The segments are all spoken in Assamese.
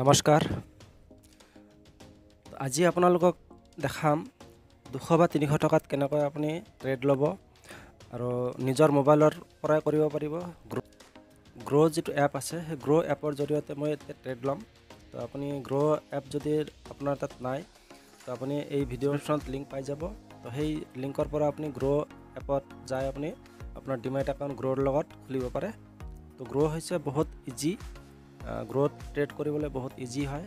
নমস্কাৰ আজি আপোনালোকক দেখাম দুশ বা তিনিশ টকাত কেনেকৈ আপুনি ট্ৰেড ল'ব আৰু নিজৰ মোবাইলৰ পৰাই কৰিব পাৰিব গ্ৰ' গ্ৰ' যিটো এপ আছে সেই গ্ৰ' এপৰ জৰিয়তে মই ট্ৰেড ল'ম তো আপুনি গ্ৰ' এপ যদি আপোনাৰ তাত নাই তো আপুনি এই ভিডিঅ'খনত লিংক পাই যাব তো সেই লিংকৰ পৰা আপুনি গ্ৰ' এপত যায় আপুনি আপোনাৰ ডিমাইট একাউণ্ট গ্ৰ'ৰ লগত খুলিব পাৰে তো গ্ৰ' হৈছে বহুত ইজি গ্ৰ ট্ৰেড কৰিবলৈ বহুত ইজি হয়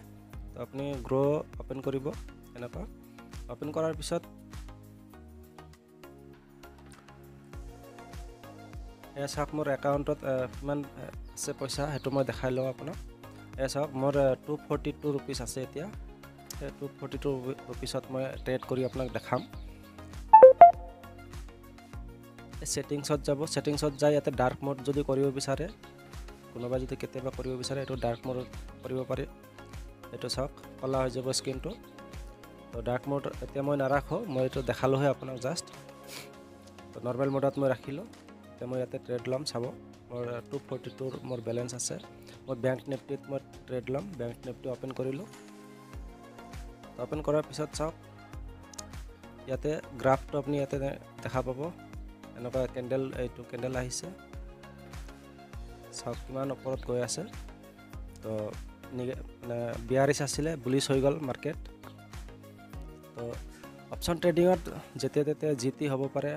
তো আপুনি গ্ৰ' অ'পেন কৰিব এনেকুৱা অ'পেন কৰাৰ পিছত এ চাওক মোৰ একাউণ্টত কিমান আছে পইচা সেইটো মই দেখাই লওঁ আপোনাক এ চাওক মোৰ টু ফৰ্টি টু ৰুপিজ আছে এতিয়া সেই টু ফৰ্টি টু ৰুপিজত মই ট্ৰেড কৰি আপোনাক দেখাম ছেটিংছত যাব ছেটিংছত যাই ইয়াতে ডাৰ্ক মোড যদি কৰিব বিচাৰে কোনোবাই যদি কেতিয়াবা কৰিব বিচাৰে এইটো ডাৰ্ক মোডত কৰিব পাৰি এইটো চাওক ক'লা হৈ যাব স্কিনটো তো ডাৰ্ক মোড এতিয়া মই নাৰাখোঁ মই এইটো দেখালোঁহে আপোনাক জাষ্ট তো নৰ্মেল মোডত মই ৰাখিলোঁ এতিয়া মই ইয়াতে ট্ৰেড ল'ম চাব মোৰ টু ফৰ্টি টুৰ মোৰ বেলেঞ্চ আছে মই বেংক নেপটিত মই ট্ৰেড ল'ম বেংক নেপটি অ'পেন কৰিলোঁ অ'পেন কৰাৰ পিছত চাওক ইয়াতে গ্ৰাফটো আপুনি ইয়াতে দেখা পাব এনেকুৱা কেণ্ডেল এইটো কেণ্ডেল আহিছে চাওক কিমান ওপৰত গৈ আছে তো মানে বিয়াৰিছ আছিলে বুলিচ হৈ গ'ল মাৰ্কেট তো অপচন ট্ৰেডিঙত যেতিয়া তেতিয়া যি টি হ'ব পাৰে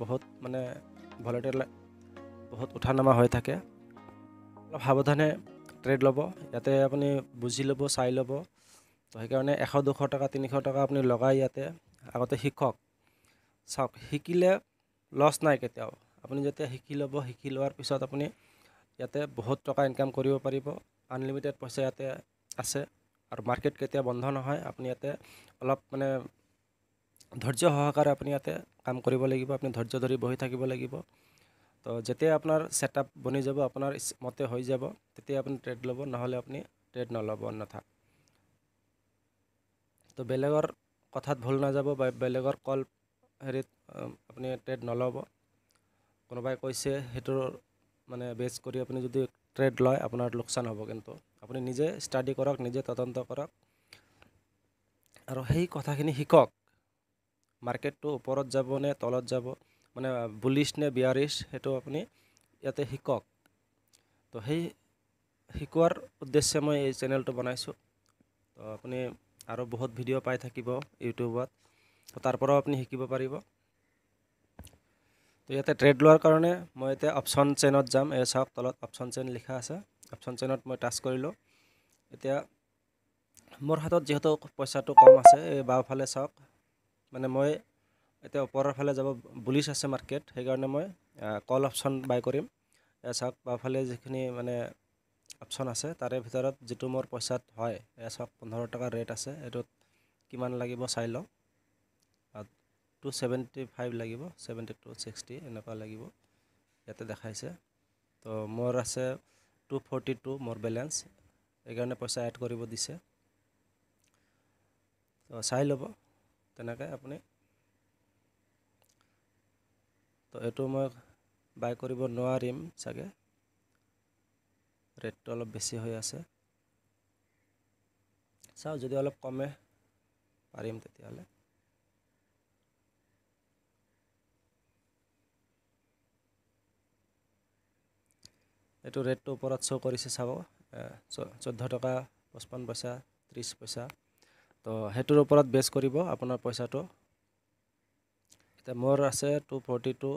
বহুত মানে ভলেটেল বহুত উঠা নামা হৈ থাকে অলপ সাৱধানে ট্ৰেড ল'ব ইয়াতে আপুনি বুজি ল'ব চাই ল'ব তো সেইকাৰণে এশ দুশ টকা তিনিশ টকা আপুনি লগাই ইয়াতে আগতে শিকক চাওক শিকিলে লছ নাই কেতিয়াও আপুনি যেতিয়া শিকি ল'ব শিকি লোৱাৰ পিছত আপুনি ইয়াতে বহুত টকা ইনকাম কৰিব পাৰিব আনলিমিটেড পইচা ইয়াতে আছে আৰু মাৰ্কেট কেতিয়া বন্ধ নহয় আপুনি ইয়াতে অলপ মানে ধৈৰ্য সহকাৰে আপুনি ইয়াতে কাম কৰিব লাগিব আপুনি ধৈৰ্য ধৰি বহি থাকিব লাগিব তো যেতিয়া আপোনাৰ ছেটআপ বনি যাব আপোনাৰ মতে হৈ যাব তেতিয়া আপুনি ট্ৰেড ল'ব নহ'লে আপুনি ট্ৰেড নল'ব অন্যথা তো বেলেগৰ কথাত ভুল নাযাব বা বেলেগৰ কল হেৰিত আপুনি ট্ৰেড নল'ব কোনোবাই কৈছে সেইটোৰ মানে বেচ কৰি আপুনি যদি ট্ৰেড লয় আপোনাৰ লোকচান হ'ব কিন্তু আপুনি নিজে ষ্টাডি কৰক নিজে তদন্ত কৰক আৰু সেই কথাখিনি শিকক মাৰ্কেটটো ওপৰত যাব নে তলত যাব মানে বুলিছ নে বিয়াৰিছ সেইটো আপুনি ইয়াতে শিকক তো সেই শিকোৱাৰ উদ্দেশ্যে মই এই চেনেলটো বনাইছোঁ তো আপুনি আৰু বহুত ভিডিঅ' পাই থাকিব ইউটিউবত তাৰপৰাও আপুনি শিকিব পাৰিব তো ইয়াতে ট্রেড লওয়ার কারণে মই এতে অপশন চেনত যাম এ সব তলত অপশন চেন লিখা আছে অপশন চেনত মই টাচ করিল এতিয়া মোর হাতত যেহেতু পয়সাটো কম আছে এই বাও ফালে সক মানে মই এতে উপরের ফালে যাব বুলিশ আছে মার্কেট সেই কারণে মই কল অপশন বাই করিম এ সক বাও ফালে যেখানে মানে অপশন আছে তার ভিতর যেটু মোর পয়সাত হয় এ সক পনেরো টাকার রেট আছে এইট কিমান লাগিব চাই লওঁ টু ছেভেণ্টি ফাইভ লাগিব ছেভেণ্টি টু ছিক্সটি এনেকুৱা লাগিব ইয়াতে দেখাইছে তো মোৰ আছে টু ফৰ্টি টু মোৰ বেলেঞ্চ সেইকাৰণে পইচা এড কৰিব দিছে তো চাই ল'ব তেনেকৈ আপুনি তো এইটো মই বাই কৰিব নোৱাৰিম চাগে ৰেটটো অলপ বেছি হৈ আছে চাওঁ যদি অলপ কমে পাৰিম তেতিয়াহ'লে এইটো ৰেটটোৰ ওপৰত শ্ব' কৰিছে চাব চৈধ্য টকা পঁচপন্ন পইচা ত্ৰিছ পইচা তো সেইটোৰ ওপৰত বেচ কৰিব আপোনাৰ পইচাটো এতিয়া মোৰ আছে টু ফৰ্টি টু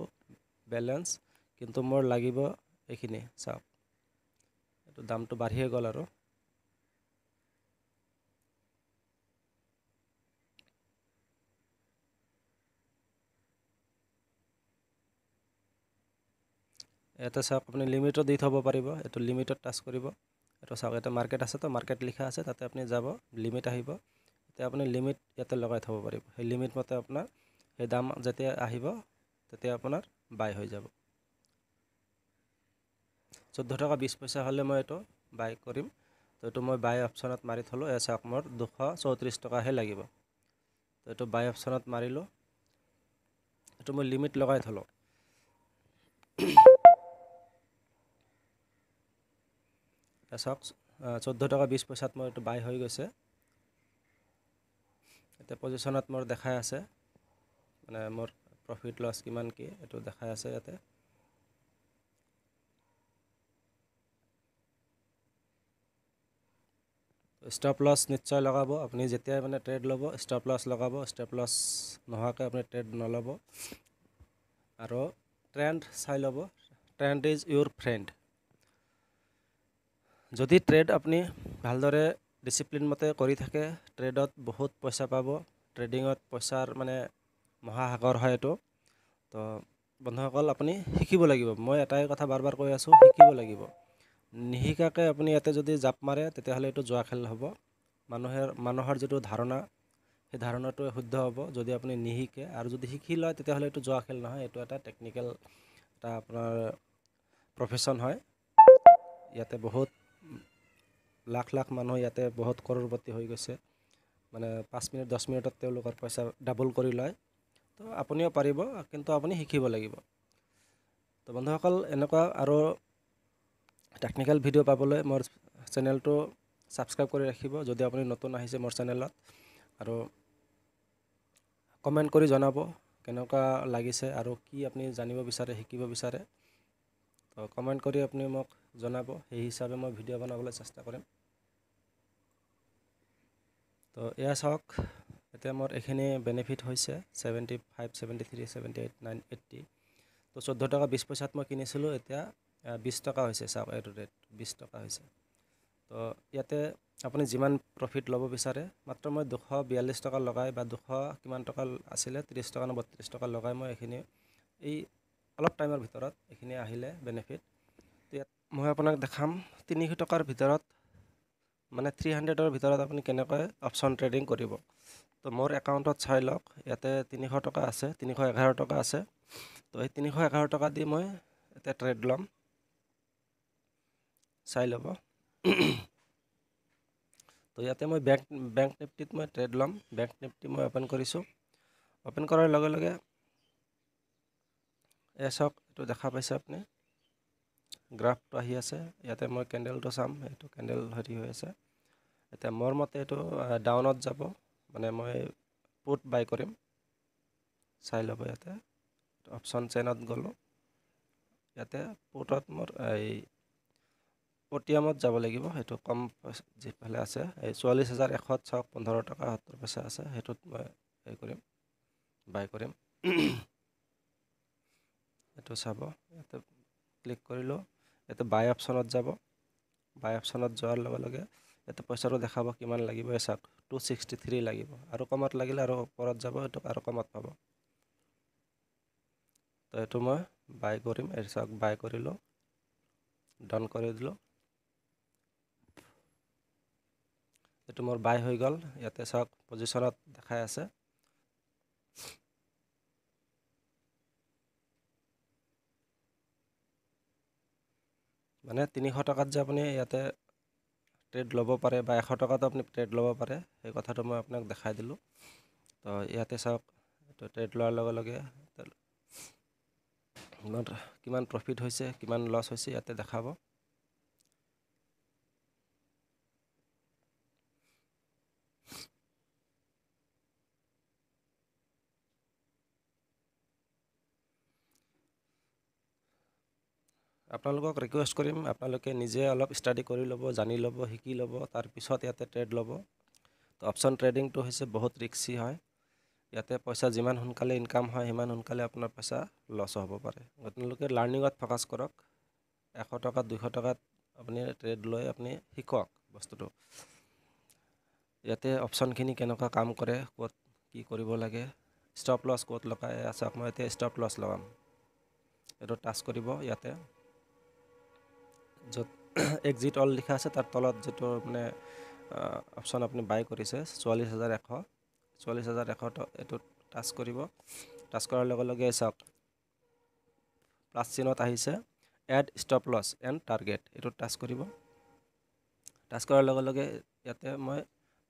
বেলেঞ্চ কিন্তু মোৰ লাগিব এইখিনি চাওক এইটো দামটো বাঢ়িয়ে গ'ল আৰু এটা চাওক আপুনি লিমিটত দি থ'ব পাৰিব এইটো লিমিটত টাচ কৰিব এইটো চাওক এটা মাৰ্কেট আছে তো মাৰ্কেট লিখা আছে তাতে আপুনি যাব লিমিট আহিব তেতিয়া আপুনি লিমিট ইয়াতে লগাই থ'ব পাৰিব সেই লিমিট মতে আপোনাৰ সেই দাম যেতিয়া আহিব তেতিয়া আপোনাৰ বাই হৈ যাব চৈধ্য টকা বিছ পইচা হ'লে মই এইটো বাই কৰিম তো এইটো মই বাই অপশ্যনত মাৰি থ'লোঁ এই চাওক মোৰ দুশ চৌত্ৰিছ টকাহে লাগিব তো এইটো বাই অপশ্যনত মাৰিলোঁ এইটো মই লিমিট লগাই থ'লোঁ চাওক চৈধ্য টকা বিছ পইচাত মোৰ এইটো বাই হৈ গৈছে এতিয়া পজিশ্যনত মোৰ দেখাই আছে মানে মোৰ প্ৰফিট লছ কিমান কি এইটো দেখাই আছে ইয়াতে ষ্টপ লছ নিশ্চয় লগাব আপুনি যেতিয়াই মানে ট্ৰেড ল'ব ষ্টপ লছ লগাব ষ্টপ লছ নোহোৱাকৈ আপুনি ট্ৰেড নল'ব আৰু ট্ৰেণ্ড চাই ল'ব ট্ৰেণ্ড ইজ ইউৰ ফ্ৰেণ্ড যদি ট্ৰেড আপুনি ভালদৰে ডিচিপ্লিন মতে কৰি থাকে ট্ৰেডত বহুত পইচা পাব ট্ৰেডিঙত পইচাৰ মানে মহাসাগৰ হয় এইটো তো বন্ধুসকল আপুনি শিকিব লাগিব মই এটাই কথা বাৰ বাৰ কৈ আছোঁ শিকিব লাগিব নিশিকাকৈ আপুনি ইয়াতে যদি জাপ মাৰে তেতিয়াহ'লে এইটো যোৱা খেল হ'ব মানুহে মানুহৰ যিটো ধাৰণা সেই ধাৰণাটোৱে শুদ্ধ হ'ব যদি আপুনি নিশিকে আৰু যদি শিকি লয় তেতিয়াহ'লে এইটো যোৱা খেল নহয় এইটো এটা টেকনিকেল এটা আপোনাৰ প্ৰফেশ্যন হয় ইয়াতে বহুত লাখ লাখ মানুহ ইয়াতে বহুত কৰোৰপতী হৈ গৈছে মানে পাঁচ মিনিট দহ মিনিটত তেওঁলোকৰ পইচা ডাবল কৰি লয় তো আপুনিও পাৰিব কিন্তু আপুনি শিকিব লাগিব তো বন্ধুসকল এনেকুৱা আৰু টেকনিকেল ভিডিঅ' পাবলৈ মোৰ চেনেলটো ছাবস্ক্ৰাইব কৰি ৰাখিব যদি আপুনি নতুন আহিছে মোৰ চেনেলত আৰু কমেণ্ট কৰি জনাব কেনেকুৱা লাগিছে আৰু কি আপুনি জানিব বিচাৰে শিকিব বিচাৰে তো কমেণ্ট কৰি আপুনি মোক জনাব সেই হিচাপে মই ভিডিঅ' বনাবলৈ চেষ্টা কৰিম তো এয়া চাওক এতিয়া মোৰ এইখিনি বেনিফিট হৈছে seventy five seventy three seventy eight nine eighty তো চৈধ্য টকা বিছ পইচাত মই কিনিছিলোঁ এতিয়া বিছ টকা হৈছে চাওক এইটো ৰেট বিছ টকা হৈছে তো ইয়াতে আপুনি যিমান প্ৰফিট ল'ব বিচাৰে মাত্ৰ মই দুশ বিয়াল্লিছ টকা লগাই বা দুশ কিমান টকা আছিলে ত্ৰিছ টকা নে বত্ৰিছ টকা লগাই মই এইখিনি এই অলপ টাইমৰ ভিতৰত এইখিনি আহিলে বেনিফিট তো ইয়াত মই আপোনাক দেখাম তিনিশ টকাৰ ভিতৰত মানে থ্ৰী হাণ্ড্ৰেডৰ ভিতৰত আপুনি কেনেকৈ অপশ্যন ট্ৰেডিং কৰিব তো মোৰ একাউণ্টত চাই লওক ইয়াতে তিনিশ টকা আছে তিনিশ এঘাৰ টকা আছে তো এই তিনিশ এঘাৰ টকা দি মই ইয়াতে ট্ৰেড ল'ম চাই ল'ব তো ইয়াতে মই বেংক বেংক নিফটিত মই ট্ৰেড ল'ম বেংক নিফটি মই অ'পেন কৰিছোঁ অ'পেন কৰাৰ লগে লগে এ চাওক এইটো দেখা পাইছে আপুনি গ্ৰাফটো আহি আছে ইয়াতে মই কেণ্ডেলটো চাম এইটো কেণ্ডেল হেৰি হৈ আছে এতিয়া মোৰ মতে এইটো ডাউনত যাব মানে মই পুট বাই কৰিম চাই ল'ব ইয়াতে অপশ্যন চেনত গ'লোঁ ইয়াতে পুটত মোৰ এই পটিয়ামত যাব লাগিব সেইটো কম যিফালে আছে এই চৌৰাল্লিছ হাজাৰ এশত চাওক পোন্ধৰ টকা সত্তৰ পইচা আছে সেইটোত মই হেৰি কৰিম বাই কৰিম এইটো চাব ইয়াতে ক্লিক কৰিলোঁ এটা বাই অপশ্যনত যাব বাই অপশ্যনত যোৱাৰ লগে লগে ইয়াতে পইচাটো দেখাব কিমান লাগিব চাওক টু ছিক্সটি থ্ৰী লাগিব আৰু কমত লাগিলে আৰু ওপৰত যাব সেইটো আৰু কমত পাব তো এইটো মই বাই কৰিম এই চাওক বাই কৰিলোঁ ডান কৰি দিলোঁ এইটো মোৰ বাই হৈ গ'ল ইয়াতে চাওক পজিশ্যনত দেখাই আছে মানে তিনিশ টকাত যে আপুনি ইয়াতে ট্ৰেড ল'ব পাৰে বা এশ টকাতো আপুনি ট্ৰেড ল'ব পাৰে সেই কথাটো মই আপোনাক দেখাই দিলোঁ তো ইয়াতে চাওক এইটো ট্ৰেড লোৱাৰ লগে লগে কিমান কিমান প্ৰফিট হৈছে কিমান লছ হৈছে ইয়াতে দেখাব আপোনালোকক ৰিকুৱেষ্ট কৰিম আপোনালোকে নিজে অলপ ষ্টাডি কৰি ল'ব জানি ল'ব শিকি ল'ব তাৰপিছত ইয়াতে ট্ৰেড ল'ব তো অপশ্যন ট্ৰেডিংটো হৈছে বহুত ৰিক্সি হয় ইয়াতে পইচা যিমান সোনকালে ইনকাম হয় সিমান সোনকালে আপোনাৰ পইচা লছ হ'ব পাৰে আপোনালোকে লাৰ্ণিঙত ফ'কাছ কৰক এশ টকা দুশ টকাত আপুনি ট্ৰেড লৈ আপুনি শিকক বস্তুটো ইয়াতে অপশ্যনখিনি কেনেকুৱা কাম কৰে ক'ত কি কৰিব লাগে ষ্টপ লছ ক'ত লগাই আছে মই এতিয়া ষ্টপ লছ লগাম এইটো টাচ কৰিব ইয়াতে য'ত এক্সিট অল লিখা আছে তাৰ তলত যিটো মানে অপশ্যন আপুনি বাই কৰিছে চৌৰাল্লিছ হাজাৰ এশ চৌৰাল্লিছ হাজাৰ এশ এইটো টাচ কৰিব টাচ কৰাৰ লগে লগে চাওক প্লাছ চিনত আহিছে add stop loss and target এইটো টাচ কৰিব টাচ কৰাৰ লগে লগে ইয়াতে মই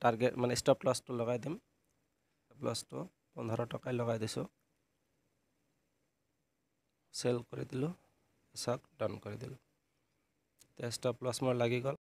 টাৰ্গেট মানে ষ্টপ লছটো লগাই দিম ষ্টপ লছটো পোন্ধৰ টকাই লগাই দিছোঁ চেল কৰি দিলোঁ চাওক ডান কৰি দিলোঁ তো এক্সট্রা প্লাস লাগি গল